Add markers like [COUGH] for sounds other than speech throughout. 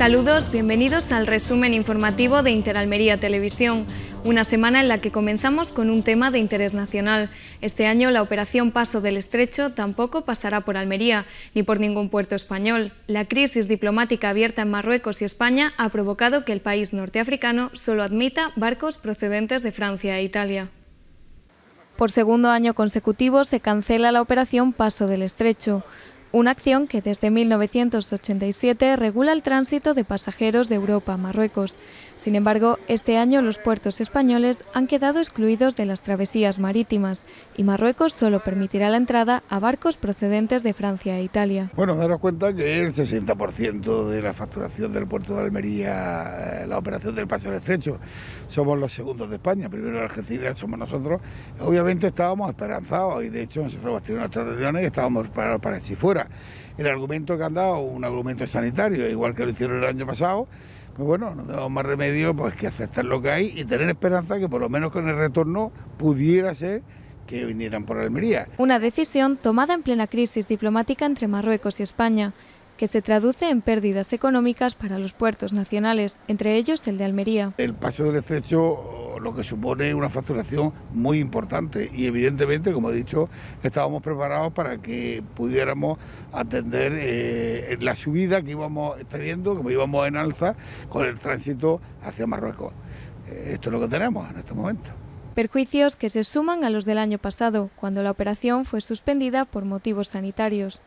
Saludos, bienvenidos al resumen informativo de Interalmería Televisión, una semana en la que comenzamos con un tema de interés nacional. Este año la operación Paso del Estrecho tampoco pasará por Almería ni por ningún puerto español. La crisis diplomática abierta en Marruecos y España ha provocado que el país norteafricano solo admita barcos procedentes de Francia e Italia. Por segundo año consecutivo se cancela la operación Paso del Estrecho. Una acción que desde 1987 regula el tránsito de pasajeros de Europa a Marruecos. Sin embargo, este año los puertos españoles han quedado excluidos de las travesías marítimas y Marruecos solo permitirá la entrada a barcos procedentes de Francia e Italia. Bueno, daros cuenta que el 60% de la facturación del puerto de Almería, eh, la operación del paso del estrecho, somos los segundos de España, primero Argentina, somos nosotros. Obviamente estábamos esperanzados y de hecho nosotros tenido nuestras reuniones y estábamos preparados para si fuera el argumento que han dado, un argumento sanitario, igual que lo hicieron el año pasado, pues bueno, no tenemos más remedio pues que aceptar lo que hay y tener esperanza que por lo menos con el retorno pudiera ser que vinieran por Almería. Una decisión tomada en plena crisis diplomática entre Marruecos y España que se traduce en pérdidas económicas para los puertos nacionales, entre ellos el de Almería. El paso del estrecho lo que supone una facturación muy importante y evidentemente, como he dicho, estábamos preparados para que pudiéramos atender eh, la subida que íbamos teniendo, como íbamos en alza con el tránsito hacia Marruecos. Eh, esto es lo que tenemos en este momento. Perjuicios que se suman a los del año pasado, cuando la operación fue suspendida por motivos sanitarios.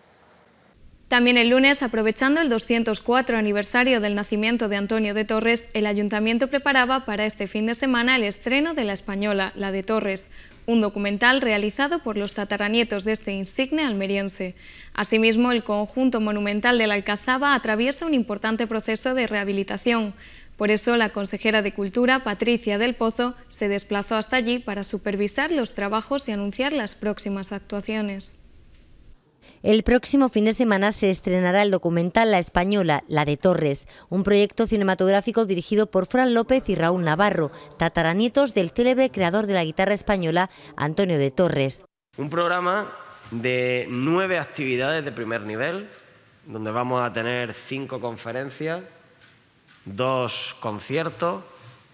También el lunes, aprovechando el 204 aniversario del nacimiento de Antonio de Torres, el Ayuntamiento preparaba para este fin de semana el estreno de La Española, La de Torres, un documental realizado por los tataranietos de este insigne almeriense. Asimismo, el conjunto monumental de la Alcazaba atraviesa un importante proceso de rehabilitación. Por eso, la consejera de Cultura, Patricia del Pozo, se desplazó hasta allí para supervisar los trabajos y anunciar las próximas actuaciones. El próximo fin de semana se estrenará el documental La Española, La de Torres, un proyecto cinematográfico dirigido por Fran López y Raúl Navarro, tataranietos del célebre creador de la guitarra española, Antonio de Torres. Un programa de nueve actividades de primer nivel, donde vamos a tener cinco conferencias, dos conciertos,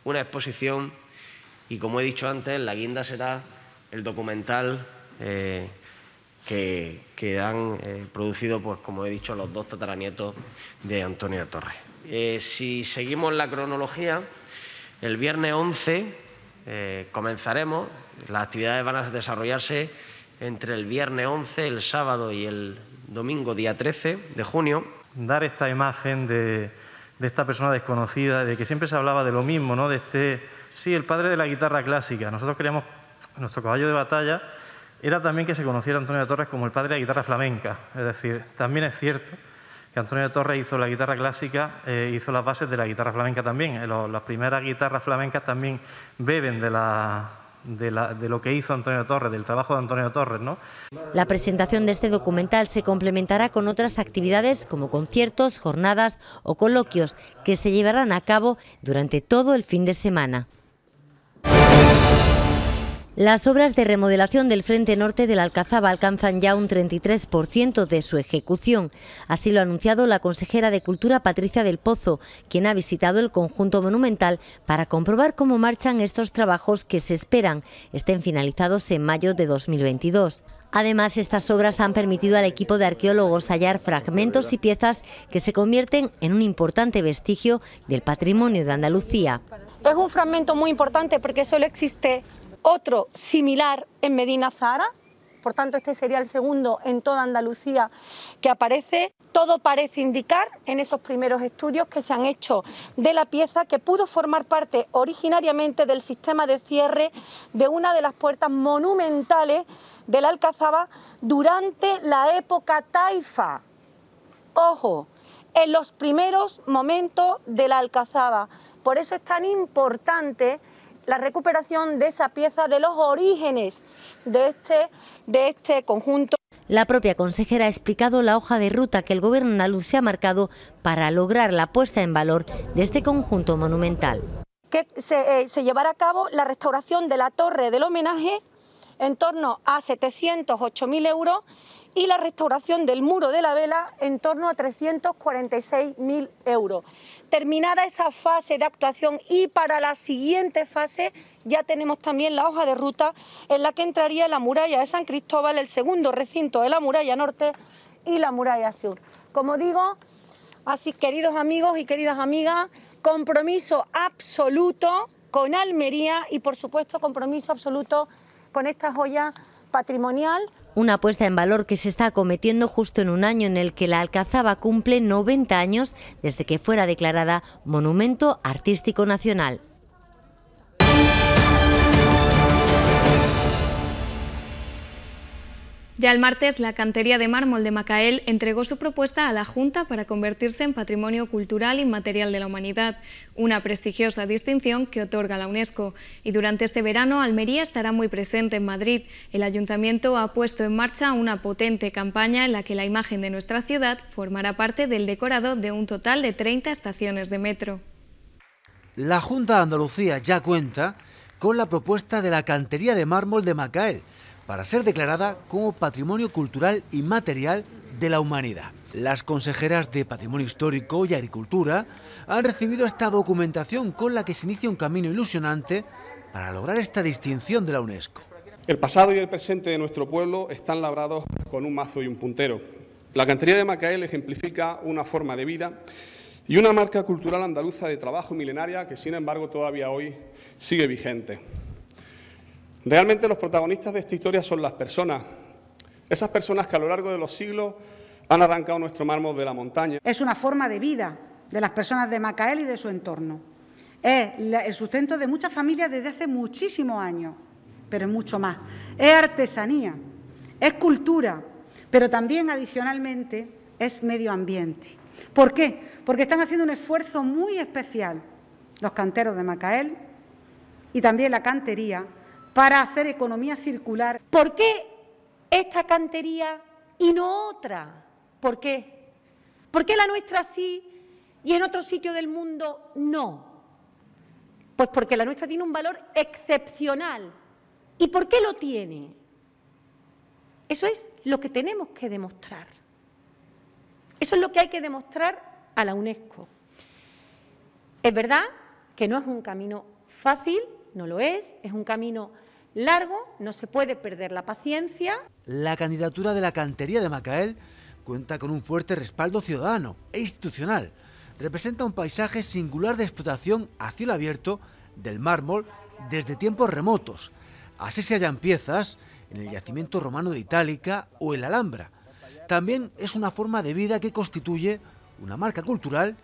una exposición y, como he dicho antes, la guinda será el documental eh, que, han eh, producido, pues como he dicho, los dos tataranietos de Antonio Torres. Eh, si seguimos la cronología, el viernes 11 eh, comenzaremos, las actividades van a desarrollarse entre el viernes 11, el sábado y el domingo día 13 de junio. Dar esta imagen de, de esta persona desconocida, de que siempre se hablaba de lo mismo, ¿no? De este, sí, el padre de la guitarra clásica. Nosotros queríamos, nuestro caballo de batalla era también que se conociera Antonio Torres como el padre de la guitarra flamenca. Es decir, también es cierto que Antonio Torres hizo la guitarra clásica, eh, hizo las bases de la guitarra flamenca también. Eh, las primeras guitarras flamencas también beben de de, de, lo que hizo Antonio Torres, del trabajo de Antonio Torres. ¿no? La presentación de este documental se complementará con otras actividades como conciertos, jornadas o coloquios que se llevarán a cabo durante todo el fin de semana. Las obras de remodelación del Frente Norte de la Alcazaba alcanzan ya un 33% de su ejecución. Así lo ha anunciado la consejera de Cultura Patricia del Pozo, quien ha visitado el conjunto monumental para comprobar cómo marchan estos trabajos que se esperan estén finalizados en mayo de 2022. Además, estas obras han permitido al equipo de arqueólogos hallar fragmentos y piezas que se convierten en un importante vestigio del patrimonio de Andalucía. Es un fragmento muy importante porque solo existe otro similar en Medina Zahara, por tanto este sería el segundo en toda Andalucía que aparece. Todo parece indicar en esos primeros estudios que se han hecho de la pieza que pudo formar parte originariamente del sistema de cierre de una de las puertas monumentales de la Alcazaba durante la época taifa. Ojo, en los primeros momentos de la Alcazaba. Por eso es tan importante la recuperación de esa pieza de los orígenes de este, de este conjunto. La propia consejera ha explicado la hoja de ruta que el gobierno andaluz se ha marcado para lograr la puesta en valor de este conjunto monumental. Que se, eh, se llevará a cabo la restauración de la torre del homenaje en torno a 708.000 euros y la restauración del muro de la vela en torno a 346.000 euros terminada esa fase de actuación y para la siguiente fase ya tenemos también la hoja de ruta en la que entraría la muralla de San Cristóbal, el segundo recinto de la muralla norte y la muralla sur. Como digo, así queridos amigos y queridas amigas, compromiso absoluto con Almería y por supuesto compromiso absoluto con esta joya patrimonial. Una apuesta en valor que se está acometiendo justo en un año en el que la Alcazaba cumple 90 años desde que fuera declarada Monumento Artístico Nacional. Ya el martes, la cantería de mármol de Macael entregó su propuesta a la Junta para convertirse en Patrimonio Cultural y material de la Humanidad, una prestigiosa distinción que otorga la UNESCO. Y durante este verano, Almería estará muy presente en Madrid. El Ayuntamiento ha puesto en marcha una potente campaña en la que la imagen de nuestra ciudad formará parte del decorado de un total de 30 estaciones de metro. La Junta de Andalucía ya cuenta con la propuesta de la cantería de mármol de Macael, para ser declarada como Patrimonio Cultural y Material de la Humanidad. Las consejeras de Patrimonio Histórico y Agricultura han recibido esta documentación con la que se inicia un camino ilusionante para lograr esta distinción de la UNESCO. El pasado y el presente de nuestro pueblo están labrados con un mazo y un puntero. La cantería de Macael ejemplifica una forma de vida y una marca cultural andaluza de trabajo milenaria que, sin embargo, todavía hoy sigue vigente. Realmente los protagonistas de esta historia son las personas, esas personas que a lo largo de los siglos han arrancado nuestro mármol de la montaña. Es una forma de vida de las personas de Macael y de su entorno. Es el sustento de muchas familias desde hace muchísimos años, pero es mucho más. Es artesanía, es cultura, pero también adicionalmente es medio ambiente. ¿Por qué? Porque están haciendo un esfuerzo muy especial los canteros de Macael y también la cantería para hacer economía circular. ¿Por qué esta cantería y no otra? ¿Por qué? ¿Por qué la nuestra sí y en otro sitio del mundo no? Pues porque la nuestra tiene un valor excepcional. ¿Y por qué lo tiene? Eso es lo que tenemos que demostrar. Eso es lo que hay que demostrar a la UNESCO. Es verdad que no es un camino fácil, no lo es, es un camino largo, no se puede perder la paciencia. La candidatura de la cantería de Macael cuenta con un fuerte respaldo ciudadano e institucional. Representa un paisaje singular de explotación a cielo abierto del mármol desde tiempos remotos. Así se hallan piezas en el yacimiento romano de Itálica o el Alhambra. También es una forma de vida que constituye una marca cultural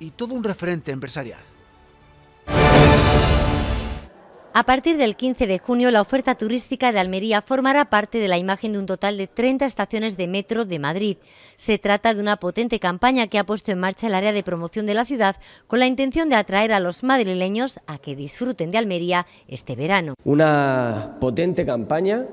y todo un referente empresarial. A partir del 15 de junio, la oferta turística de Almería formará parte de la imagen de un total de 30 estaciones de metro de Madrid. Se trata de una potente campaña que ha puesto en marcha el área de promoción de la ciudad con la intención de atraer a los madrileños a que disfruten de Almería este verano. Una potente campaña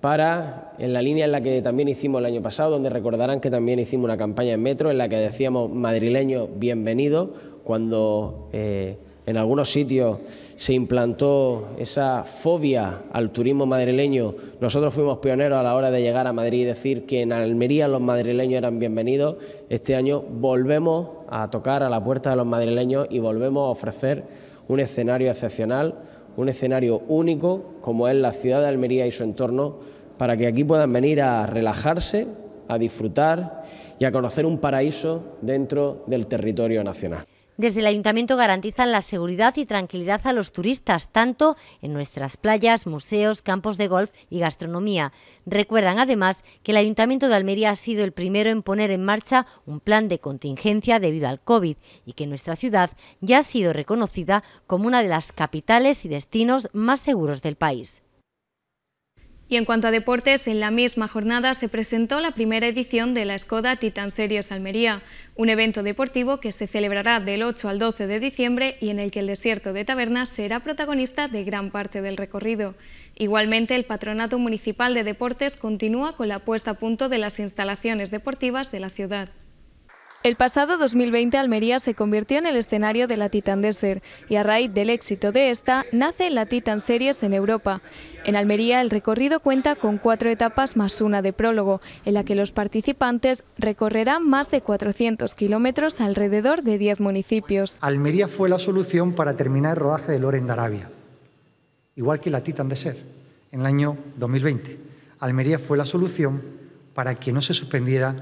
para, en la línea en la que también hicimos el año pasado, donde recordarán que también hicimos una campaña en metro en la que decíamos madrileño bienvenido cuando... Eh, en algunos sitios se implantó esa fobia al turismo madrileño. Nosotros fuimos pioneros a la hora de llegar a Madrid y decir que en Almería los madrileños eran bienvenidos. Este año volvemos a tocar a la puerta de los madrileños y volvemos a ofrecer un escenario excepcional, un escenario único como es la ciudad de Almería y su entorno, para que aquí puedan venir a relajarse, a disfrutar y a conocer un paraíso dentro del territorio nacional. Desde el ayuntamiento garantizan la seguridad y tranquilidad a los turistas, tanto en nuestras playas, museos, campos de golf y gastronomía. Recuerdan además que el ayuntamiento de Almería ha sido el primero en poner en marcha un plan de contingencia debido al COVID y que nuestra ciudad ya ha sido reconocida como una de las capitales y destinos más seguros del país. Y en cuanto a deportes, en la misma jornada se presentó la primera edición de la Escoda Titan Series Almería, un evento deportivo que se celebrará del 8 al 12 de diciembre y en el que el desierto de Tabernas será protagonista de gran parte del recorrido. Igualmente, el Patronato Municipal de Deportes continúa con la puesta a punto de las instalaciones deportivas de la ciudad. El pasado 2020 Almería se convirtió en el escenario de la Titan Desert y a raíz del éxito de esta nace la Titan Series en Europa. En Almería el recorrido cuenta con cuatro etapas más una de prólogo, en la que los participantes recorrerán más de 400 kilómetros alrededor de 10 municipios. Almería fue la solución para terminar el rodaje de Loren de Arabia, igual que la Titan Desert, en el año 2020. Almería fue la solución para que no se suspendiera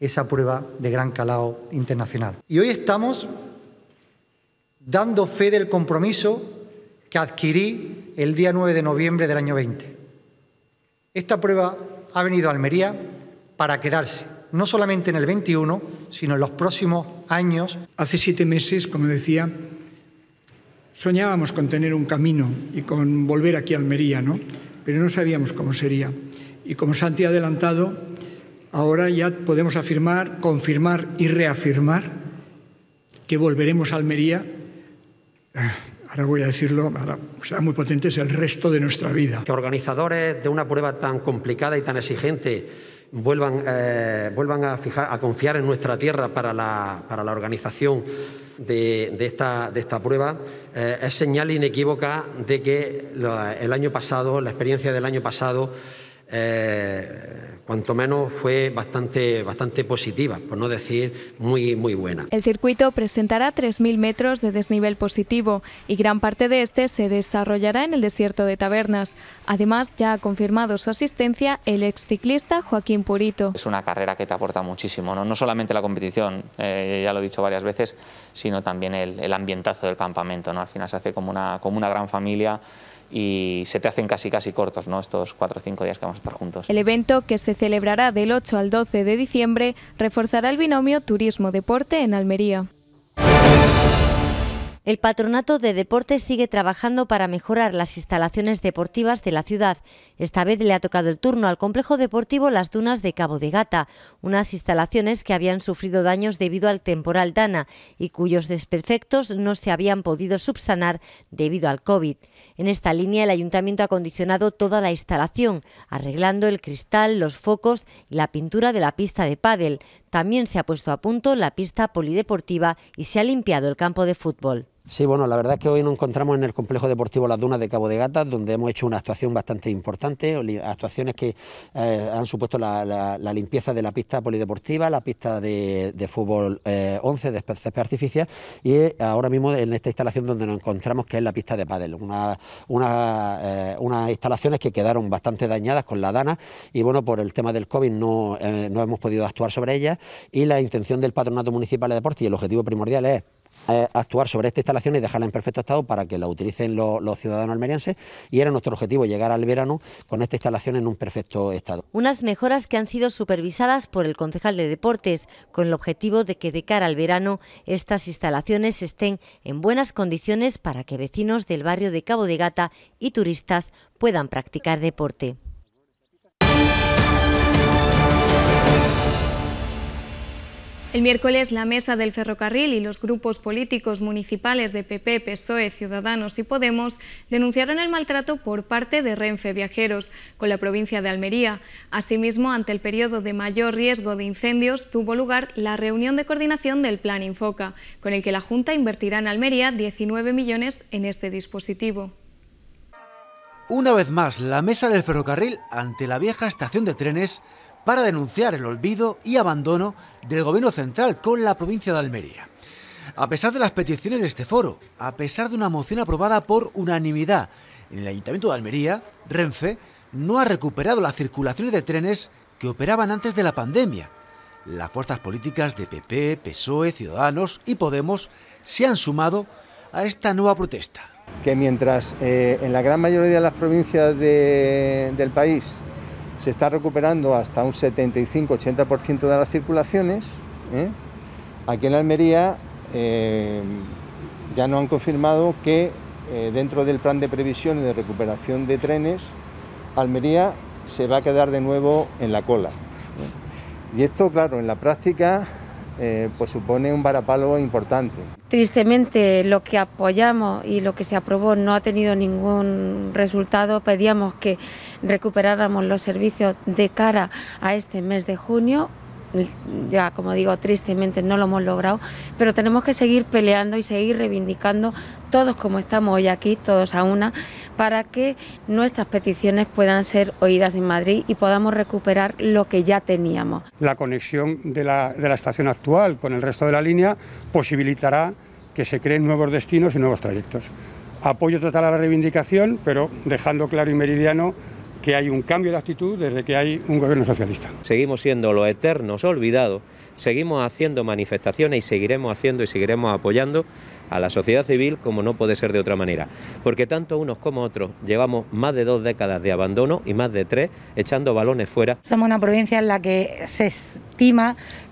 esa prueba de gran calado internacional. Y hoy estamos dando fe del compromiso que adquirí el día 9 de noviembre del año 20. Esta prueba ha venido a Almería para quedarse, no solamente en el 21, sino en los próximos años. Hace siete meses, como decía, soñábamos con tener un camino y con volver aquí a Almería, ¿no? Pero no sabíamos cómo sería. Y como Santi ha adelantado, ahora ya podemos afirmar, confirmar y reafirmar que volveremos a Almería, ah, ahora voy a decirlo, ahora será muy potente, es el resto de nuestra vida. Que organizadores de una prueba tan complicada y tan exigente vuelvan, eh, vuelvan a, a confiar en nuestra tierra para la, para la organización de, esta, de esta prueba eh, es señal inequívoca de que el año pasado, la experiencia del año pasado, eh, cuanto menos fue bastante, bastante positiva, por no decir muy, muy buena. El circuito presentará 3.000 metros de desnivel positivo y gran parte de este se desarrollará en el desierto de Tabernas. Además, ya ha confirmado su asistencia el exciclista Joaquín Purito. Es una carrera que te aporta muchísimo, no, no solamente la competición, eh, ya lo he dicho varias veces, sino también el, ambientazo del campamento. ¿no? Al final se hace como una, como una gran familia y se te hacen casi casi cortos ¿no? estos cuatro o cinco días que vamos a estar juntos. El evento, que se celebrará del 8 al 12 de diciembre, reforzará el binomio turismo-deporte en Almería. El Patronato de Deportes sigue trabajando para mejorar las instalaciones deportivas de la ciudad. Esta vez le ha tocado el turno al complejo deportivo Las Dunas de Cabo de Gata, unas instalaciones que habían sufrido daños debido al temporal Dana y cuyos desperfectos no se habían podido subsanar debido al COVID. En esta línea el ayuntamiento ha condicionado toda la instalación, arreglando el cristal, los focos y la pintura de la pista de pádel. También se ha puesto a punto la pista polideportiva y se ha limpiado el campo de fútbol. Sí, bueno, la verdad es que hoy nos encontramos en el Complejo Deportivo Las Dunas de Cabo de Gatas, donde hemos hecho una actuación bastante importante, actuaciones que eh, han supuesto la, limpieza de la pista polideportiva, la pista de, fútbol 11 eh, de césped artificial y eh, ahora mismo en esta instalación donde nos encontramos, que es la pista de pádel, unas instalaciones que quedaron bastante dañadas con la dana y bueno, por el tema del COVID no, no hemos podido actuar sobre ellas y la intención del Patronato Municipal de Deportes y el objetivo primordial es eh, actuar sobre esta instalación y dejarla en perfecto estado para que la utilicen los, los ciudadanos almerienses y era nuestro objetivo llegar al verano con esta instalación en un perfecto estado. Unas mejoras que han sido supervisadas por el concejal de deportes con el objetivo de que de cara al verano estas instalaciones estén en buenas condiciones para que vecinos del barrio de Cabo de Gata y turistas puedan practicar deporte. El miércoles la mesa del ferrocarril y los grupos políticos municipales de PP, PSOE, Ciudadanos y Podemos denunciaron el maltrato por parte de Renfe Viajeros con la provincia de Almería. Asimismo, ante el periodo de mayor riesgo de incendios tuvo lugar la reunión de coordinación del Plan Infoca, con el que la Junta invertirá en Almería 19 millones en este dispositivo. Una vez más, la mesa del ferrocarril ante la vieja estación de trenes para denunciar el olvido y abandono del gobierno central con la provincia de Almería. A pesar de las peticiones de este foro, a pesar de una moción aprobada por unanimidad en el Ayuntamiento de Almería, Renfe no ha recuperado las circulaciones de trenes que operaban antes de la pandemia. Las fuerzas políticas de PP, PSOE, Ciudadanos y Podemos se han sumado a esta nueva protesta. Que mientras eh, en la gran mayoría de las provincias del país se está recuperando hasta un 75-80% de las circulaciones. ¿eh? Aquí en Almería eh, ya nos han confirmado que eh, dentro del plan de previsión y de recuperación de trenes, Almería se va a quedar de nuevo en la cola. Y esto, claro, en la práctica eh, pues supone un varapalo importante. Tristemente, lo que apoyamos y lo que se aprobó no ha tenido ningún resultado. Pedíamos que recuperáramos los servicios de cara a este mes de junio. Ya, como digo, tristemente no lo hemos logrado, pero tenemos que seguir peleando y seguir reivindicando todos como estamos hoy aquí, todos a una, para que nuestras peticiones puedan ser oídas en Madrid y podamos recuperar lo que ya teníamos. La conexión de la, estación actual con el resto de la línea posibilitará que se creen nuevos destinos y nuevos trayectos. Apoyo total a la reivindicación, pero dejando claro y meridiano que hay un cambio de actitud desde que hay un gobierno socialista. Seguimos siendo los eternos olvidados, seguimos haciendo manifestaciones y seguiremos haciendo y seguiremos apoyando a la sociedad civil como no puede ser de otra manera. Porque tanto unos como otros llevamos más de dos décadas de abandono y más de tres echando balones fuera. Somos una provincia en la que se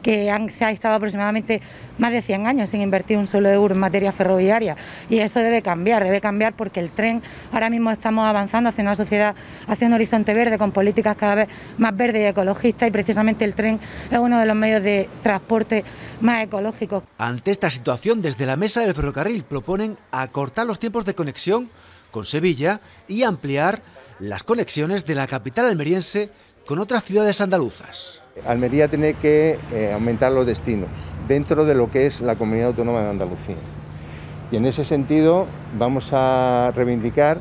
que se ha estado aproximadamente más de 100 años sin invertir un solo euro en materia ferroviaria y eso debe cambiar, debe cambiar porque el tren, ahora mismo estamos avanzando hacia una sociedad, hacia un horizonte verde con políticas cada vez más verdes y ecologistas y precisamente el tren es uno de los medios de transporte más ecológicos. Ante esta situación, desde la mesa del ferrocarril proponen acortar los tiempos de conexión con Sevilla y ampliar las conexiones de la capital almeriense con otras ciudades andaluzas. Almería tiene que eh, aumentar los destinos dentro de lo que es la comunidad autónoma de Andalucía. Y en ese sentido vamos a reivindicar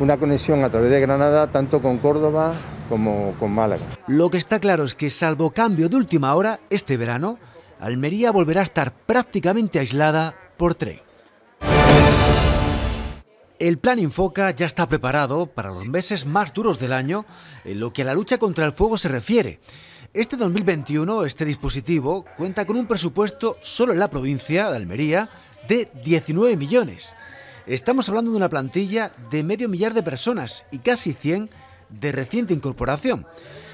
una conexión a través de Granada tanto con Córdoba como con Málaga. Lo que está claro es que salvo cambio de última hora, este verano, Almería volverá a estar prácticamente aislada por tren. El plan Infoca ya está preparado para los meses más duros del año en lo que a la lucha contra el fuego se refiere. Este 2021, este dispositivo cuenta con un presupuesto solo en la provincia de Almería de 19 millones. Estamos hablando de una plantilla de medio millar de personas y casi 100 de reciente incorporación.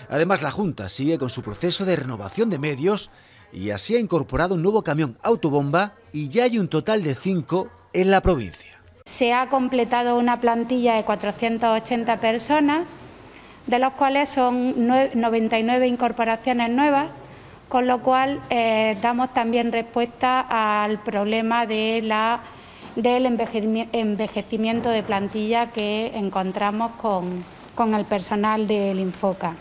Además, la Junta sigue con su proceso de renovación de medios y así ha incorporado un nuevo camión autobomba y ya hay un total de 5 en la provincia. Se ha completado una plantilla de 480 personas, de los cuales son 99 incorporaciones nuevas, con lo cual eh, damos también respuesta al problema del envejecimiento de plantilla que encontramos con, con el personal del Infoca.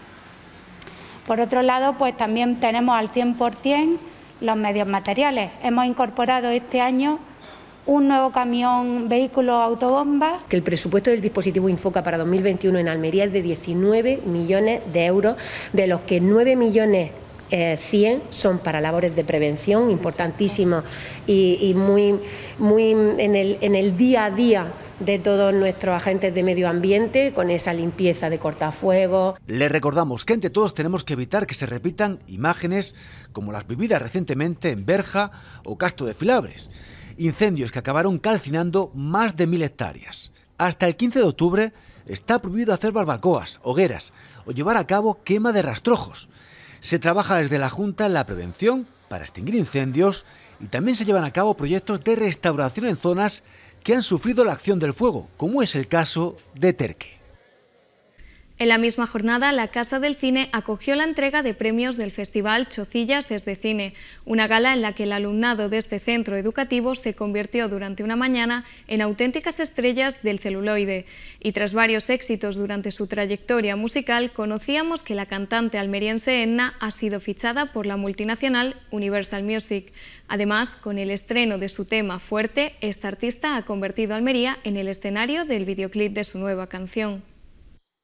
Por otro lado, pues también tenemos al 100% los medios materiales. Hemos incorporado este año un nuevo camión vehículo autobomba. Que el presupuesto del dispositivo Infoca para 2021 en Almería es de 19 millones de euros, de los que 9 millones 100 eh, son para labores de prevención importantísimos y, muy, muy en, el, día a día de todos nuestros agentes de medio ambiente con esa limpieza de cortafuegos. Les recordamos que entre todos tenemos que evitar que se repitan imágenes como las vividas recientemente en Berja o Castro de Filabres incendios que acabaron calcinando más de mil hectáreas. Hasta el 15 de octubre está prohibido hacer barbacoas, hogueras o llevar a cabo quema de rastrojos. Se trabaja desde la Junta en la prevención para extinguir incendios y también se llevan a cabo proyectos de restauración en zonas que han sufrido la acción del fuego, como es el caso de Terque. En la misma jornada, la Casa del Cine acogió la entrega de premios del Festival Chocillas desde Cine, una gala en la que el alumnado de este centro educativo se convirtió durante una mañana en auténticas estrellas del celuloide. Y tras varios éxitos durante su trayectoria musical, conocíamos que la cantante almeriense Enna ha sido fichada por la multinacional Universal Music. Además, con el estreno de su tema Fuerte, esta artista ha convertido Almería en el escenario del videoclip de su nueva canción.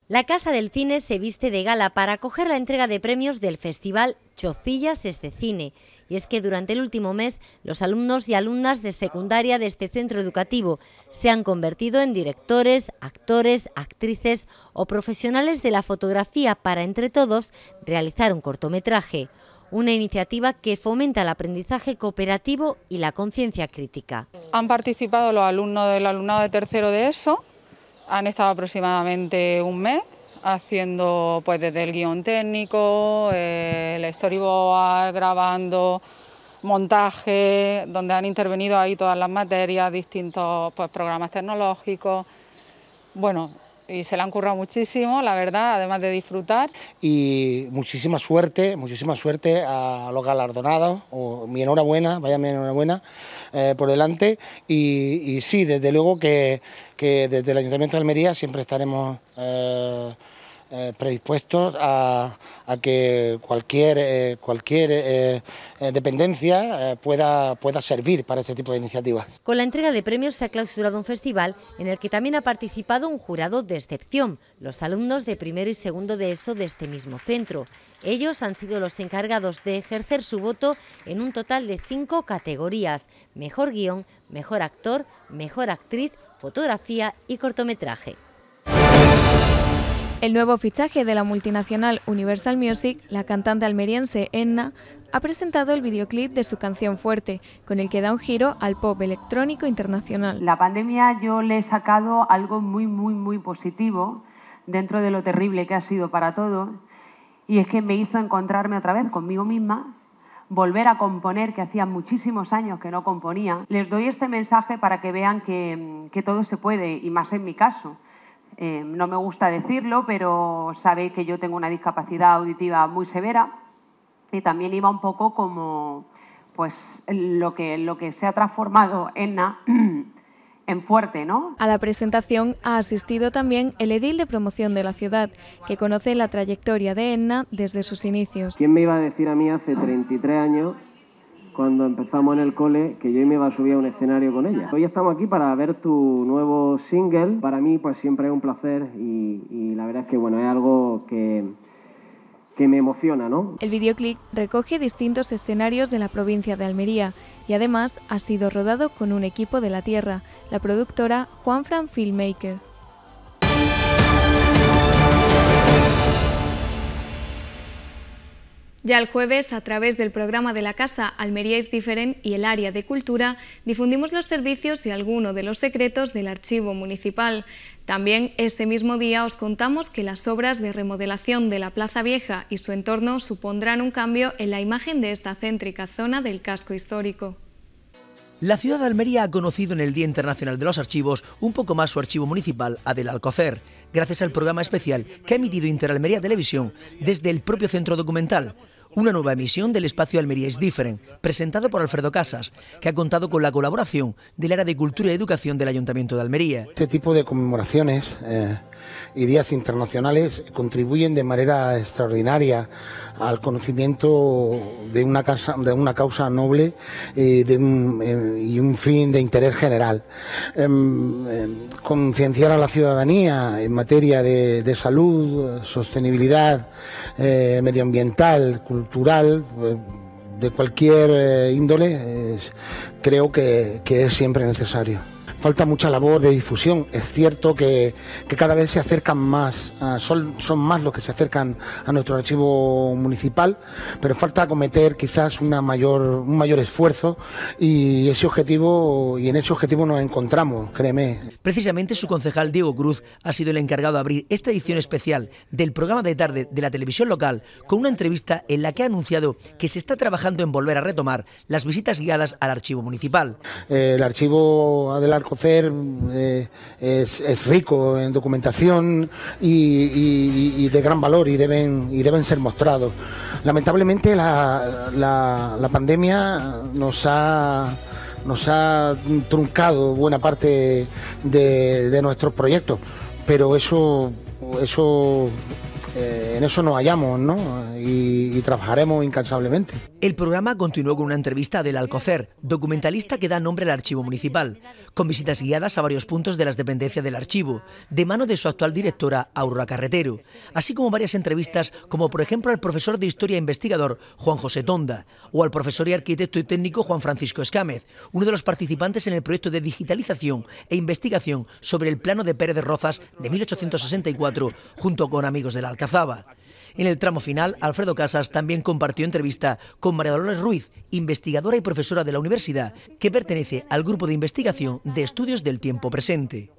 La Casa del Cine se viste de gala para acoger la entrega de premios del Festival Chocillas Este Cine. Y es que durante el último mes, los alumnos y alumnas de secundaria de este centro educativo se han convertido en directores, actores, actrices o profesionales de la fotografía para, entre todos, realizar un cortometraje. Una iniciativa que fomenta el aprendizaje cooperativo y la conciencia crítica. Han participado los alumnos del alumnado de tercero de ESO, han estado aproximadamente un mes haciendo pues desde el guión técnico, eh, el storyboard, grabando, montaje, donde han intervenido ahí todas las materias, distintos pues, programas tecnológicos. Bueno, y se la han currado muchísimo, la verdad, además de disfrutar. Y muchísima suerte, muchísima suerte a los galardonados, o mi enhorabuena, vaya mi enhorabuena eh, por delante. Y, sí, desde luego que, desde el Ayuntamiento de Almería siempre estaremos... Eh, eh, predispuestos a, que cualquier, eh, cualquier eh, dependencia pueda, pueda servir para este tipo de iniciativas. Con la entrega de premios se ha clausurado un festival en el que también ha participado un jurado de excepción, los alumnos de primero y segundo de ESO de este mismo centro. Ellos han sido los encargados de ejercer su voto en un total de cinco categorías, mejor guión, mejor actor, mejor actriz, fotografía y cortometraje. El nuevo fichaje de la multinacional Universal Music, la cantante almeriense Enna, ha presentado el videoclip de su canción Fuerte, con el que da un giro al pop electrónico internacional. La pandemia yo le he sacado algo muy, muy, muy positivo dentro de lo terrible que ha sido para todos, y es que me hizo encontrarme otra vez conmigo misma, volver a componer, que hacía muchísimos años que no componía. Les doy este mensaje para que vean que, que todo se puede, y más en mi caso eh, no me gusta decirlo, pero sabéis que yo tengo una discapacidad auditiva muy severa y también iba un poco como pues lo que, lo que se ha transformado en, [CLEARS THROAT] en fuerte, ¿no? A la presentación ha asistido también el edil de promoción de la ciudad, que conoce la trayectoria de Enna desde sus inicios. ¿Quién me iba a decir a mí hace 33 años cuando empezamos en el cole, que yo me iba a subir a un escenario con ella. Hoy estamos aquí para ver tu nuevo single. Para mí, pues siempre es un placer y, y la verdad es que, bueno, es algo que, que me emociona, ¿no? El videoclip recoge distintos escenarios de la provincia de Almería y además ha sido rodado con un equipo de la tierra, la productora Juanfran Filmmaker. Ya el jueves, a través del programa de la Casa Almería es diferente y el área de cultura, difundimos los servicios y algunos de los secretos del archivo municipal. También este mismo día os contamos que las obras de remodelación de la Plaza Vieja y su entorno supondrán un cambio en la imagen de esta céntrica zona del casco histórico. La ciudad de Almería ha conocido en el Día Internacional de los Archivos un poco más su archivo municipal, Adel Alcocer gracias al programa especial que ha emitido Interalmería Televisión desde el propio centro documental. Una nueva emisión del espacio Almería es Different, presentado por Alfredo Casas, que ha contado con la colaboración del área de Cultura y Educación del Ayuntamiento de Almería. Este tipo de conmemoraciones eh, y días internacionales contribuyen de manera extraordinaria al conocimiento de una, causa noble eh, eh, y un fin de interés general. Em, em, concienciar a la ciudadanía en materia de, salud, sostenibilidad eh, medioambiental, cultural de cualquier índole, creo que es siempre necesario falta mucha labor de difusión. Es cierto que, cada vez se acercan más, ah, son, son más los que se acercan a nuestro archivo municipal, pero falta acometer quizás una mayor, un mayor esfuerzo y ese objetivo, y en ese objetivo nos encontramos, créeme. Precisamente su concejal Diego Cruz ha sido el encargado de abrir esta edición especial del programa de tarde de la televisión local con una entrevista en la que ha anunciado que se está trabajando en volver a retomar las visitas guiadas al archivo municipal. el archivo eh, es, rico en documentación y, de gran valor y deben, y deben ser mostrados. Lamentablemente la, pandemia nos ha nos ha truncado buena parte de, nuestros proyectos, pero eso eso eh, en eso nos hallamos ¿no? y, trabajaremos incansablemente. El programa continuó con una entrevista del Alcocer, documentalista que da nombre al archivo municipal, con visitas guiadas a varios puntos de las dependencias del archivo, de mano de su actual directora, Aurora Carretero, así como varias entrevistas como por ejemplo al profesor de historia e investigador Juan José Tonda o al profesor y arquitecto y técnico Juan Francisco Escámez, uno de los participantes en el proyecto de digitalización e investigación sobre el plano de Pérez de Rozas de 1864 junto con amigos del Alcocer. Cazaba. En el tramo final, Alfredo Casas también compartió entrevista con María Dolores Ruiz, investigadora y profesora de la universidad, que pertenece al grupo de investigación de estudios del tiempo presente.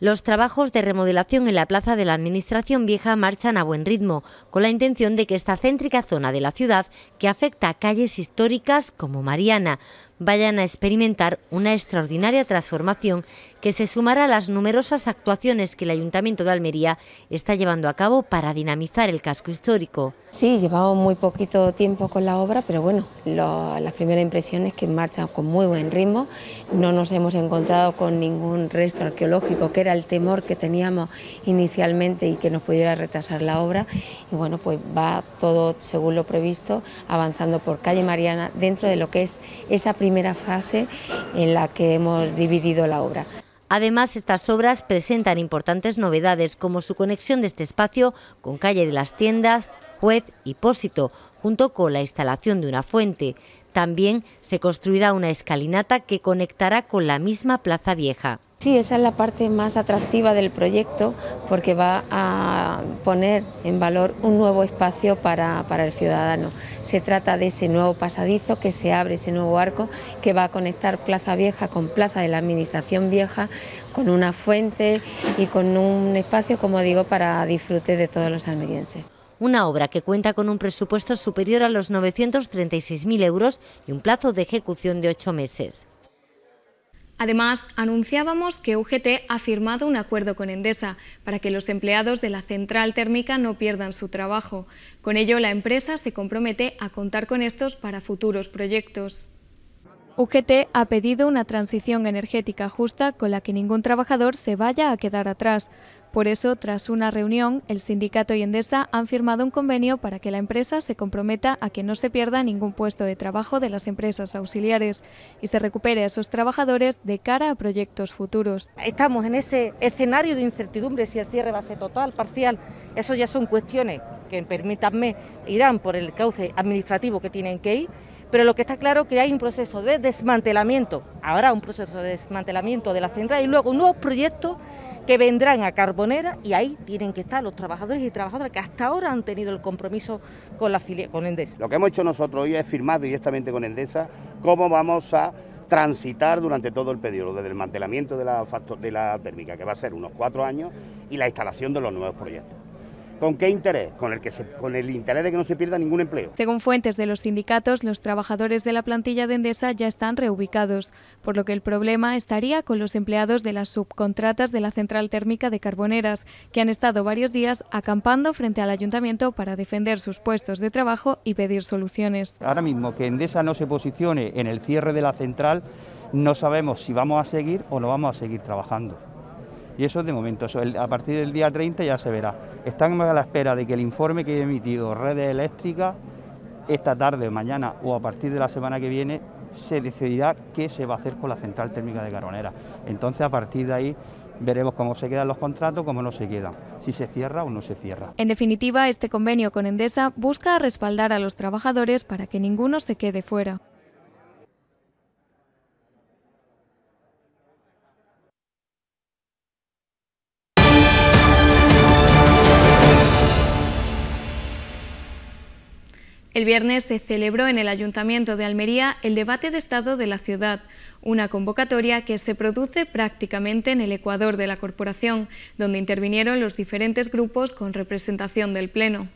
Los trabajos de remodelación en la plaza de la Administración Vieja marchan a buen ritmo, con la intención de que esta céntrica zona de la ciudad, que afecta a calles históricas como Mariana, vayan a experimentar una extraordinaria transformación que se sumará a las numerosas actuaciones que el Ayuntamiento de Almería está llevando a cabo para dinamizar el casco histórico. Sí, llevamos muy poquito tiempo con la obra, pero bueno, la primera primeras es que marcha con muy buen ritmo. No nos hemos encontrado con ningún resto arqueológico, que era el temor que teníamos inicialmente y que nos pudiera retrasar la obra. Y bueno, pues va todo según lo previsto, avanzando por calle Mariana, dentro de lo que es esa primera primera fase en la que hemos dividido la obra. Además, estas obras presentan importantes novedades como su conexión de este espacio con Calle de las Tiendas, Juez y Pósito, junto con la instalación de una fuente. También se construirá una escalinata que conectará con la misma Plaza Vieja. Sí, esa es la parte más atractiva del proyecto porque va a poner en valor un nuevo espacio para, el ciudadano. Se trata de ese nuevo pasadizo que se abre, ese nuevo arco que va a conectar Plaza Vieja con Plaza de la Administración Vieja, con una fuente y con un espacio, como digo, para disfrute de todos los almerienses una obra que cuenta con un presupuesto superior a los 936.000 euros y un plazo de ejecución de ocho meses. Además, anunciábamos que UGT ha firmado un acuerdo con Endesa para que los empleados de la central térmica no pierdan su trabajo. Con ello, la empresa se compromete a contar con estos para futuros proyectos. UGT ha pedido una transición energética justa con la que ningún trabajador se vaya a quedar atrás. Por eso, tras una reunión, el sindicato y Endesa han firmado un convenio para que la empresa se comprometa a que no se pierda ningún puesto de trabajo de las empresas auxiliares y se recupere a esos trabajadores de cara a proyectos futuros. Estamos en ese escenario de incertidumbre si el cierre va a ser total, parcial. Eso ya son cuestiones que, permítanme, irán por el cauce administrativo que tienen que ir pero lo que está claro es que hay un proceso de desmantelamiento, habrá un proceso de desmantelamiento de la central y luego nuevos proyectos que vendrán a Carbonera y ahí tienen que estar los trabajadores y trabajadoras que hasta ahora han tenido el compromiso con la con Endesa. Lo que hemos hecho nosotros hoy es firmar directamente con Endesa cómo vamos a transitar durante todo el periodo, desde el de la, de la térmica, que va a ser unos cuatro años, y la instalación de los nuevos proyectos. ¿Con qué interés? Con el, que con el interés de que no se pierda ningún empleo. Según fuentes de los sindicatos, los trabajadores de la plantilla de Endesa ya están reubicados, por lo que el problema estaría con los empleados de las subcontratas de la central térmica de Carboneras, que han estado varios días acampando frente al ayuntamiento para defender sus puestos de trabajo y pedir soluciones. Ahora mismo que Endesa no se posicione en el cierre de la central, no sabemos si vamos a seguir o no vamos a seguir trabajando. Y eso es de momento, a partir del día 30 ya se verá. Estamos a la espera de que el informe que he emitido Redes Eléctricas esta tarde, mañana o a partir de la semana que viene se decidirá qué se va a hacer con la central térmica de Caronera. Entonces, a partir de ahí veremos cómo se quedan los contratos, cómo no se quedan, si se cierra o no se cierra. En definitiva, este convenio con Endesa busca respaldar a los trabajadores para que ninguno se quede fuera. El viernes se celebró en el Ayuntamiento de Almería el debate de Estado de la ciudad, una convocatoria que se produce prácticamente en el Ecuador de la Corporación, donde intervinieron los diferentes grupos con representación del Pleno.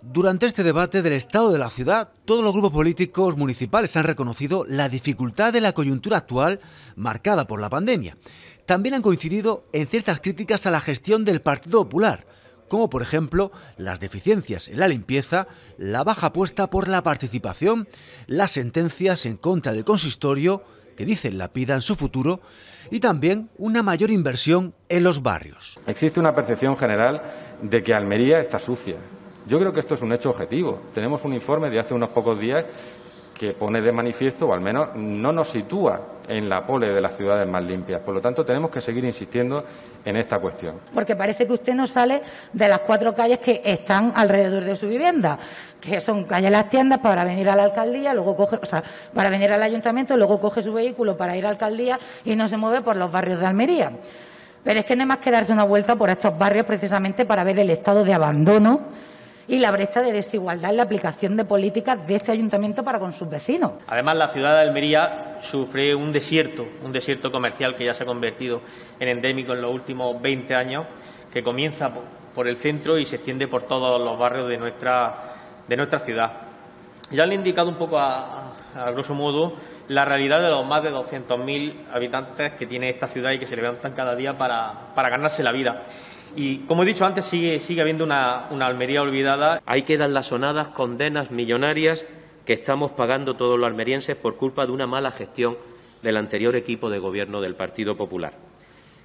Durante este debate del estado de la ciudad, todos los grupos políticos municipales han reconocido la dificultad de la coyuntura actual marcada por la pandemia. También han coincidido en ciertas críticas a la gestión del Partido Popular, como por ejemplo las deficiencias en la limpieza, la baja apuesta por la participación, las sentencias en contra del consistorio, que dicen la pida en su futuro, y también una mayor inversión en los barrios. Existe una percepción general de que Almería está sucia. Yo creo que esto es un hecho objetivo. Tenemos un informe de hace unos pocos días que pone de manifiesto, o al menos no nos sitúa en la pole de las ciudades más limpias. Por lo tanto, tenemos que seguir insistiendo en esta cuestión. Porque parece que usted no sale de las cuatro calles que están alrededor de su vivienda, que son calles las tiendas para venir a la alcaldía, luego para venir al ayuntamiento, luego coge su vehículo para ir a la alcaldía y no se mueve por los barrios de Almería. Pero es que no hay más que darse una vuelta por estos barrios precisamente para ver el estado de abandono y la brecha de desigualdad en la aplicación de políticas de este ayuntamiento para con sus vecinos. Además, la ciudad de Almería sufre un desierto, un desierto comercial que ya se ha convertido en endémico en los últimos 20 años, que comienza por el centro y se extiende por todos los barrios de nuestra, de nuestra ciudad. Ya le he indicado un poco, a, grosso modo, la realidad de los más de 200.000 habitantes que tiene esta ciudad y que se levantan cada día para, para ganarse la vida. Y como he dicho antes, sigue, habiendo una, Almería olvidada. Ahí quedan las sonadas condenas millonarias que estamos pagando todos los almerienses por culpa de una mala gestión del anterior equipo de gobierno del Partido Popular.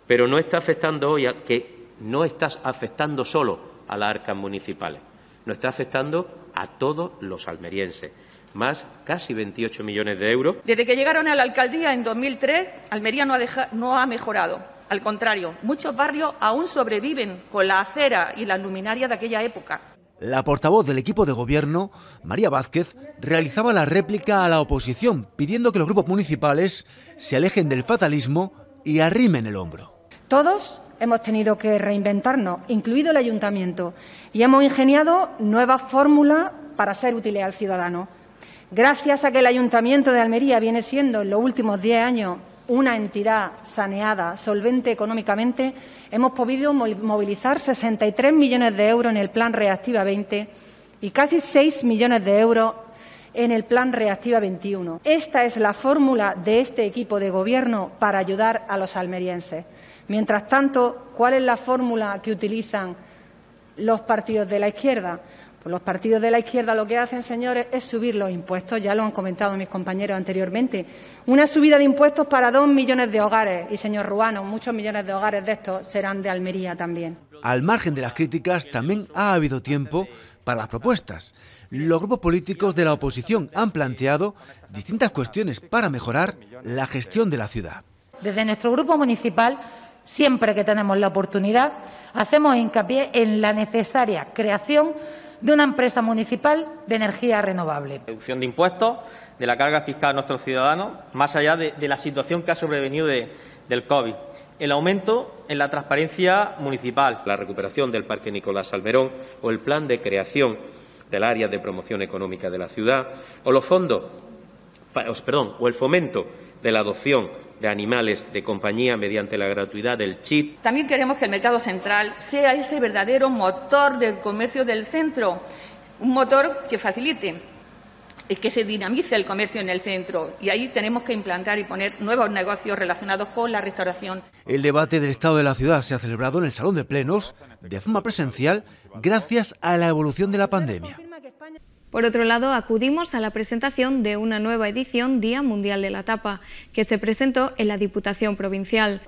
Pero no está afectando hoy a, que no estás afectando solo a las arcas municipales, no está afectando a todos los almerienses más casi 28 millones de euros. Desde que llegaron a la alcaldía en 2003, Almería no ha, no ha mejorado. Al contrario, muchos barrios aún sobreviven con la acera y la luminaria de aquella época. La portavoz del equipo de gobierno, María Vázquez, realizaba la réplica a la oposición, pidiendo que los grupos municipales se alejen del fatalismo y arrimen el hombro. Todos hemos tenido que reinventarnos, incluido el ayuntamiento, y hemos ingeniado nuevas fórmulas para ser útiles al ciudadano. Gracias a que el ayuntamiento de Almería viene siendo en los últimos diez años una entidad saneada, solvente económicamente, hemos podido movilizar 63 millones de euros en el plan Reactiva 20 y casi 6 millones de euros en el plan Reactiva 21. Esta es la fórmula de este equipo de gobierno para ayudar a los almerienses. Mientras tanto, ¿cuál es la fórmula que utilizan los partidos de la izquierda? los partidos de la izquierda lo que hacen, señores, es subir los impuestos, ya lo han comentado mis compañeros anteriormente. Una subida de impuestos para dos millones de hogares, y señor Ruano, muchos millones de hogares de estos serán de Almería también. Al margen de las críticas, también ha habido tiempo para las propuestas. Los grupos políticos de la oposición han planteado distintas cuestiones para mejorar la gestión de la ciudad. Desde nuestro grupo municipal siempre que tenemos la oportunidad, hacemos hincapié en la necesaria creación de una empresa municipal de energía renovable. Reducción de impuestos, de la carga fiscal a nuestros ciudadanos, más allá de, la situación que ha sobrevenido de, del COVID. El aumento en la transparencia municipal. La recuperación del Parque Nicolás Almerón o el plan de creación del área de promoción económica de la ciudad o los fondos, perdón, o el fomento de la adopción de animales de compañía mediante la gratuidad del chip. También queremos que el mercado central sea ese verdadero motor del comercio del centro, un motor que facilite que se dinamice el comercio en el centro y ahí tenemos que implantar y poner nuevos negocios relacionados con la restauración. El debate del estado de la ciudad se ha celebrado en el Salón de Plenos de forma presencial gracias a la evolución de la pandemia. Por otro lado, acudimos a la presentación de una nueva edición Día Mundial de la Tapa, que se presentó en la Diputación Provincial.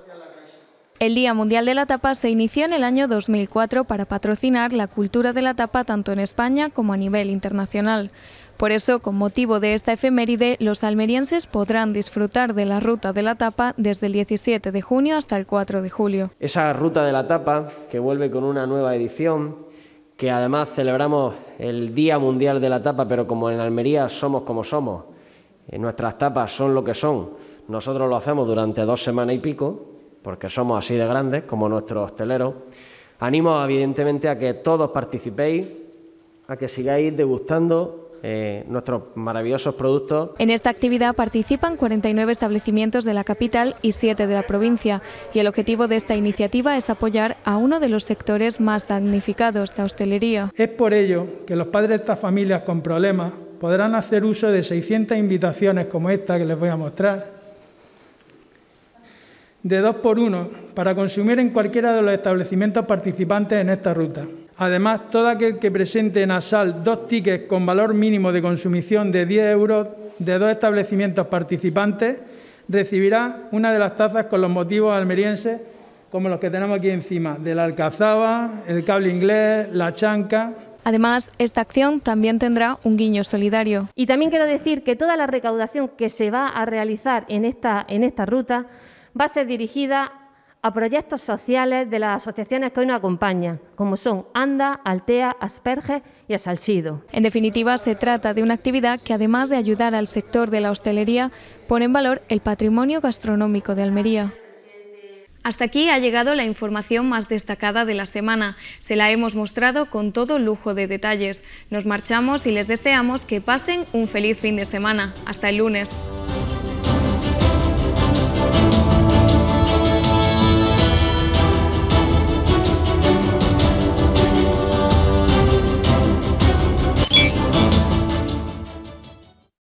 El Día Mundial de la Tapa se inició en el año 2004 para patrocinar la cultura de la tapa tanto en España como a nivel internacional. Por eso, con motivo de esta efeméride, los almerienses podrán disfrutar de la Ruta de la Tapa desde el 17 de junio hasta el 4 de julio. Esa Ruta de la Tapa, que vuelve con una nueva edición, que además celebramos el Día Mundial de la Tapa, pero como en Almería somos como somos, eh, nuestras tapas son lo que son, nosotros lo hacemos durante dos semanas y pico, porque somos así de grandes como nuestros hosteleros, animo evidentemente a que todos participéis, a que sigáis degustando eh, nuestros maravillosos productos. En esta actividad participan 49 establecimientos de la capital y 7 de la provincia y el objetivo de esta iniciativa es apoyar a uno de los sectores más damnificados, la hostelería. Es por ello que los padres de estas familias con problemas podrán hacer uso de 600 invitaciones como esta que les voy a mostrar de dos por uno, para consumir en cualquiera de los establecimientos participantes en esta ruta. Además, todo aquel que presente en ASAL dos tickets con valor mínimo de consumición de 10 euros de dos establecimientos participantes recibirá una de las tazas con los motivos almerienses, como los que tenemos aquí encima, de la alcazaba, el cable inglés, la chanca, Además, esta acción también tendrá un guiño solidario. Y también quiero decir que toda la recaudación que se va a realizar en esta, en esta ruta va a ser dirigida a proyectos sociales de las asociaciones que hoy nos acompañan, como son ANDA, Altea, Asperge y Asalsido. En definitiva, se trata de una actividad que, además de ayudar al sector de la hostelería, pone en valor el patrimonio gastronómico de Almería. Hasta aquí ha llegado la información más destacada de la semana. Se la hemos mostrado con todo lujo de detalles. Nos marchamos y les deseamos que pasen un feliz fin de semana. Hasta el lunes.